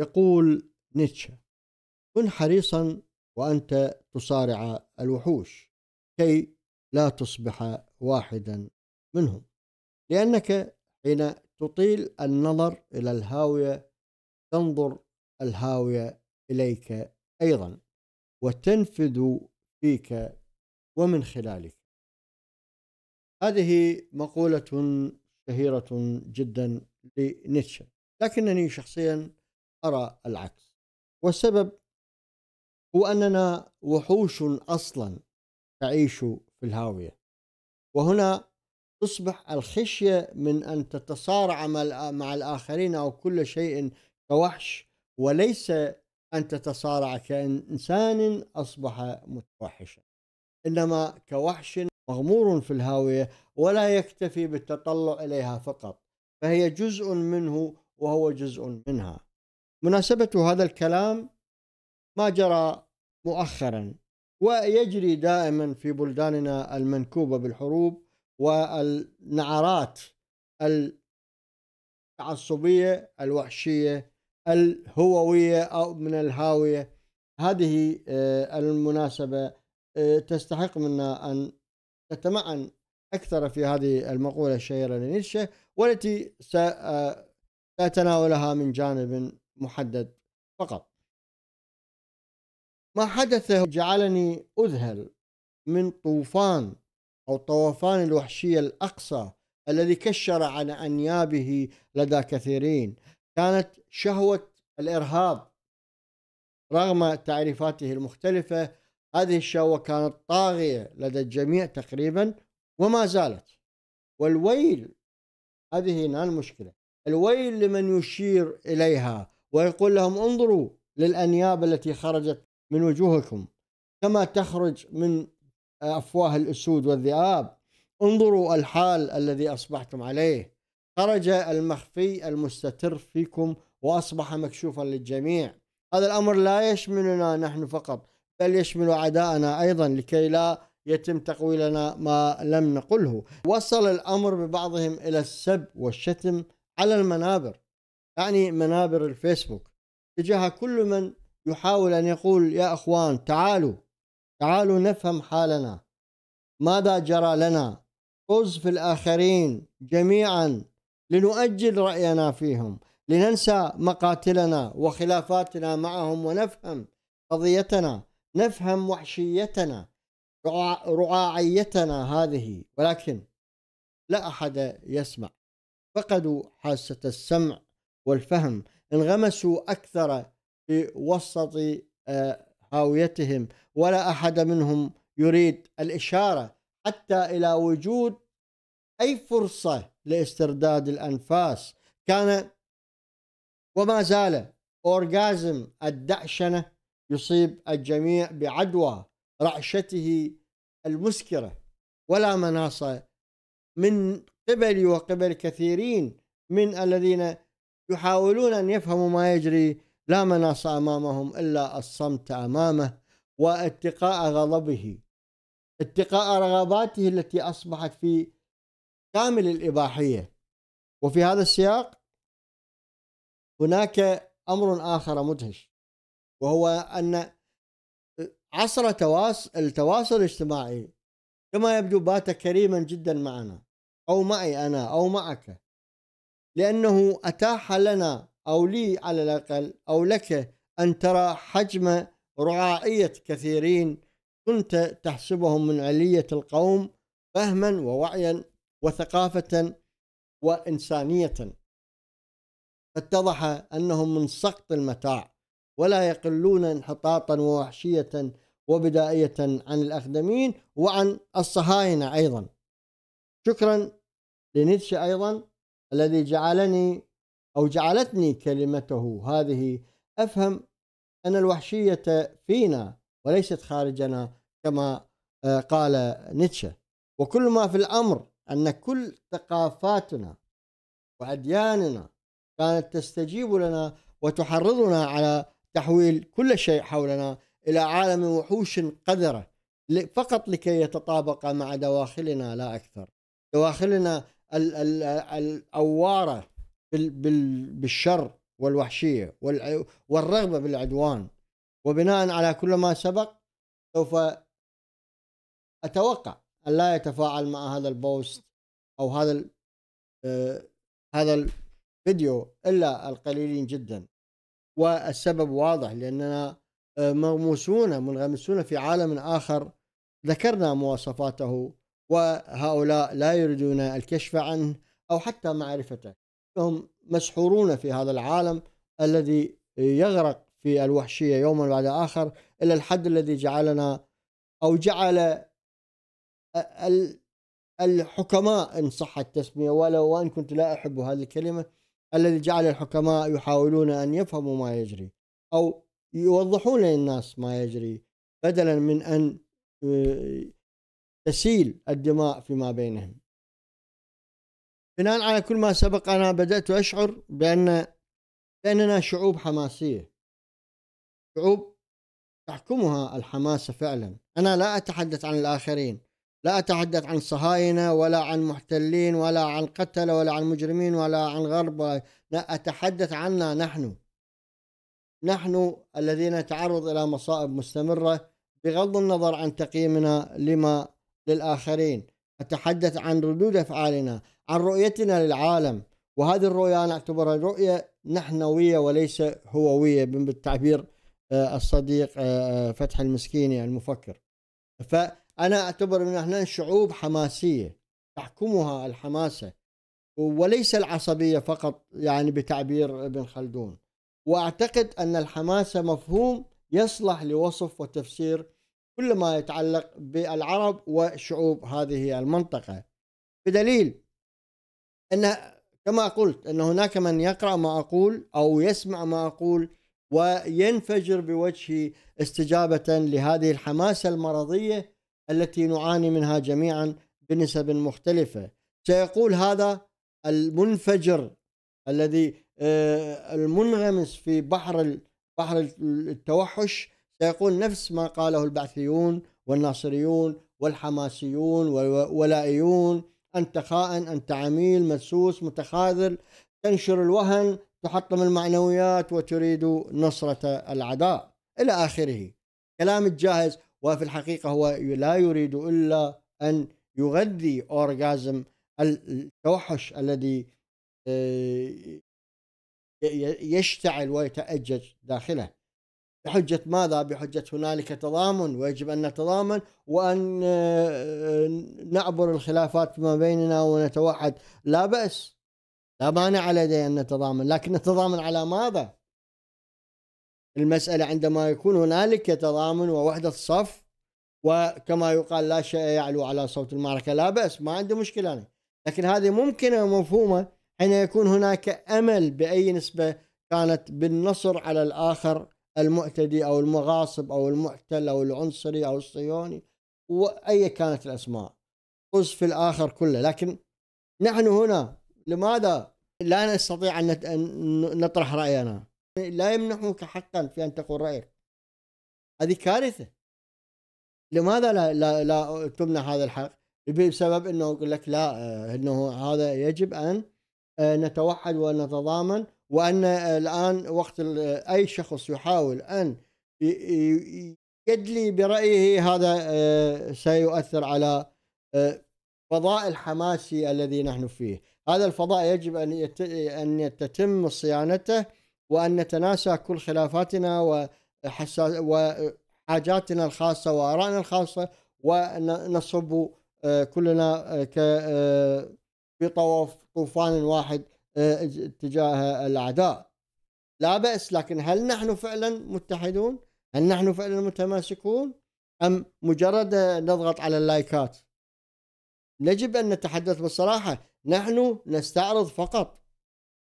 يقول نيتشه كن حريصا وأنت تصارع الوحوش كي لا تصبح واحدا منهم لأنك حين تطيل النظر إلى الهاوية تنظر الهاوية إليك أيضا وتنفذ فيك ومن خلالك هذه مقولة شهيرة جدا لنيتشه لكنني شخصيا أرى العكس والسبب هو أننا وحوش أصلا تعيش في الهاوية وهنا تصبح الخشية من أن تتصارع مع الآخرين أو كل شيء كوحش وليس أن تتصارع كإنسان أصبح متوحشا إنما كوحش مغمور في الهاوية ولا يكتفي بالتطلع إليها فقط فهي جزء منه وهو جزء منها مناسبة هذا الكلام ما جرى مؤخرا ويجري دائما في بلداننا المنكوبة بالحروب والنعرات التعصبية الوحشية الهووية أو من الهاوية هذه آه، المناسبة آه، تستحق منا أن نتمعن أكثر في هذه المقولة الشهيرة لنيتشه والتي سأتناولها آه، من جانب محدد فقط ما حدث جعلني أذهل من طوفان أو طوفان الوحشية الأقصى الذي كشر عن أنيابه لدى كثيرين كانت شهوة الإرهاب رغم تعريفاته المختلفة هذه الشهوة كانت طاغية لدى الجميع تقريبا وما زالت والويل هذه هنا المشكلة الويل لمن يشير إليها ويقول لهم انظروا للأنياب التي خرجت من وجوهكم كما تخرج من أفواه الأسود والذئاب انظروا الحال الذي أصبحتم عليه خرج المخفي المستتر فيكم وأصبح مكشوفا للجميع هذا الأمر لا يشملنا نحن فقط بل يشمل أعداءنا أيضا لكي لا يتم تقويلنا ما لم نقله وصل الأمر ببعضهم إلى السب والشتم على المنابر أعني منابر الفيسبوك تجاه كل من يحاول أن يقول يا أخوان تعالوا تعالوا نفهم حالنا ماذا جرى لنا فوز في الآخرين جميعا لنؤجل رأينا فيهم لننسى مقاتلنا وخلافاتنا معهم ونفهم قضيتنا نفهم وحشيتنا رعاعيتنا هذه ولكن لا أحد يسمع فقدوا حاسة السمع والفهم انغمسوا أكثر في وسط آه، هاويتهم ولا أحد منهم يريد الإشارة حتى إلى وجود أي فرصة لاسترداد الأنفاس كان وما زال أورغازم الدعشنة يصيب الجميع بعدوى رعشته المسكرة ولا مناص من قبلي وقبل كثيرين من الذين يحاولون ان يفهموا ما يجري لا مناص امامهم الا الصمت امامه واتقاء غضبه اتقاء رغباته التي اصبحت في كامل الاباحيه وفي هذا السياق هناك امر اخر مدهش وهو ان عصر التواصل الاجتماعي كما يبدو بات كريما جدا معنا او معي انا او معك لأنه أتاح لنا أو لي على الأقل أو لك أن ترى حجم رعائية كثيرين كنت تحسبهم من علية القوم فهما ووعيا وثقافة وإنسانية اتضح أنهم من سقط المتاع ولا يقلون انحطاطا ووحشية وبدائية عن الأقدمين وعن الصهاينة أيضا شكرا لنيتشه أيضا الذي جعلني أو جعلتني كلمته هذه أفهم أن الوحشية فينا وليست خارجنا كما آه، قال نيتشه وكل ما في الأمر أن كل ثقافاتنا وأدياننا كانت تستجيب لنا وتحرضنا على تحويل كل شيء حولنا إلى عالم وحوش قذرة فقط لكي يتطابق مع دواخلنا لا أكثر دواخلنا الأوارة بالشر والوحشية والرغبة بالعدوان وبناء على كل ما سبق سوف أتوقع أن لا يتفاعل مع هذا البوست أو هذا آه، هذا الفيديو إلا القليلين جدا والسبب واضح لأننا آه، مغموسون منغمسون في عالم آخر ذكرنا مواصفاته وهؤلاء لا يريدون الكشف عنه أو حتى معرفته هم مسحورون في هذا العالم الذي يغرق في الوحشية يوما بعد آخر إلى الحد الذي جعلنا أو جعل الحكماء إن صح التسمية ولو وإن كنت لا أحب هذه الكلمة الذي جعل الحكماء يحاولون أن يفهموا ما يجري أو يوضحون للناس ما يجري بدلا من أن آه، تسيل الدماء فيما بينهم بناء على كل ما سبق أنا بدأت أشعر بأن بأننا شعوب حماسية شعوب تحكمها الحماسة فعلا أنا لا أتحدث عن الآخرين لا أتحدث عن صهاينة ولا عن محتلين ولا عن قتلة ولا عن مجرمين ولا عن غرب لا أتحدث عنا نحن نحن الذين نتعرض إلى مصائب مستمرة بغض النظر عن تقييمنا لما للآخرين أتحدث عن ردود أفعالنا عن رؤيتنا للعالم وهذه الرؤية أنا أعتبرها رؤية نحنوية وليس هووية بالتعبير آه، الصديق آه، آه، فتح المسكيني يعني المفكر فأنا أعتبر أن احنا شعوب حماسية تحكمها الحماسة وليس العصبية فقط يعني بتعبير ابن خلدون وأعتقد أن الحماسة مفهوم يصلح لوصف وتفسير كل ما يتعلق بالعرب وشعوب هذه المنطقة بدليل أن كما قلت أن هناك من يقرأ ما أقول أو يسمع ما أقول وينفجر بوجهي استجابة لهذه الحماسة المرضية التي نعاني منها جميعا بنسب مختلفة سيقول هذا المنفجر الذي آه، المنغمس في بحر بحر التوحش سيقول نفس ما قاله البعثيون والناصريون والحماسيون والولائيون أنت خائن أنت عميل مسوس متخاذل تنشر الوهن تحطم المعنويات وتريد نصرة العداء إلى آخره كلام الجاهز وفي الحقيقة هو لا يريد إلا أن يغذي أورغازم التوحش الذي آه، يشتعل ويتأجج داخله بحجة ماذا؟ بحجة هنالك تضامن ويجب أن نتضامن وأن آه، نعبر الخلافات فيما بيننا ونتوحد لا بأس لا مانع لدي أن نتضامن لكن نتضامن على ماذا؟ المسألة عندما يكون هنالك تضامن ووحدة صف وكما يقال لا شيء يعلو على صوت المعركة لا بأس ما عندي مشكلة أنا لكن هذه ممكنة ومفهومة حين يكون هناك أمل بأي نسبة كانت بالنصر على الآخر المعتدي او المغاصب او المعتل او العنصري او الصهيوني واي كانت الاسماء قص في الاخر كله لكن نحن هنا لماذا لا نستطيع ان نطرح راينا لا يمنحك حقا في ان تقول رايك هذه كارثه لماذا لا لا, لا تمنح هذا الحق بسبب انه يقول لك لا انه هذا يجب ان آه، نتوحد ونتضامن وان الان وقت اي شخص يحاول ان يدلي برايه هذا آه، سيؤثر على آه، فضاء الحماسي الذي نحن فيه هذا الفضاء يجب ان ان تتم صيانته وان نتناسى كل خلافاتنا وحساس وحاجاتنا الخاصه وارائنا الخاصه ونصب آه، كلنا ك في طوفان واحد تجاه الاعداء لا باس لكن هل نحن فعلا متحدون؟ هل نحن فعلا متماسكون؟ ام مجرد نضغط على اللايكات؟ يجب ان نتحدث بصراحه نحن نستعرض فقط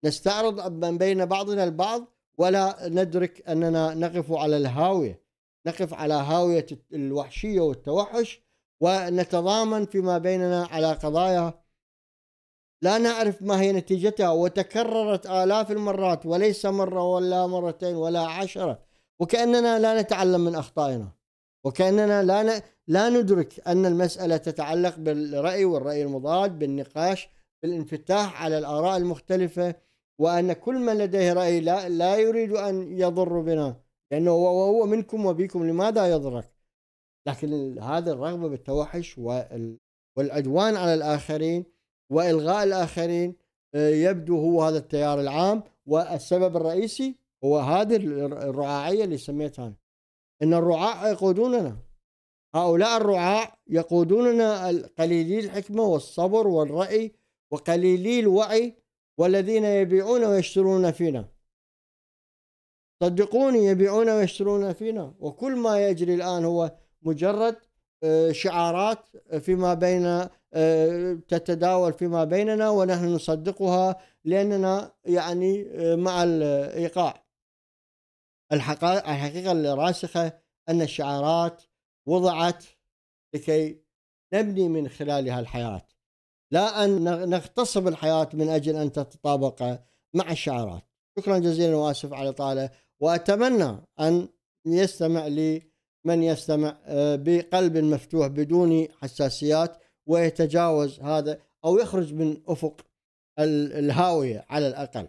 نستعرض من بين بعضنا البعض ولا ندرك اننا نقف على الهاويه نقف على هاويه الوحشيه والتوحش ونتضامن فيما بيننا على قضايا لا نعرف ما هي نتيجتها وتكررت آلاف المرات وليس مرة ولا مرتين ولا عشرة وكأننا لا نتعلم من أخطائنا وكأننا لا ن... لا ندرك أن المسألة تتعلق بالرأي والرأي المضاد بالنقاش بالانفتاح على الآراء المختلفة وأن كل من لديه رأي لا, لا يريد أن يضر بنا لأنه هو منكم وبيكم لماذا يضرك لكن هذه الرغبة بالتوحش والعدوان على الآخرين والغاء الاخرين آه، يبدو هو هذا التيار العام والسبب الرئيسي هو هذه الرعاعيه اللي سميتها انا ان الرعاع يقودوننا هؤلاء الرعاع يقودوننا قليلي الحكمه والصبر والراي وقليلي الوعي والذين يبيعون ويشترون فينا صدقوني يبيعون ويشترون فينا وكل ما يجري الان هو مجرد آه، شعارات فيما بين آه، تتداول فيما بيننا ونحن نصدقها لأننا يعني آه، مع الإيقاع الحقيقة الراسخة أن الشعارات وضعت لكي نبني من خلالها الحياة لا أن نغتصب الحياة من أجل أن تتطابق مع الشعارات شكرا جزيلا وآسف على طالة وأتمنى أن يستمع لي من يستمع آه، بقلب مفتوح بدون حساسيات ويتجاوز هذا او يخرج من افق الهاويه على الاقل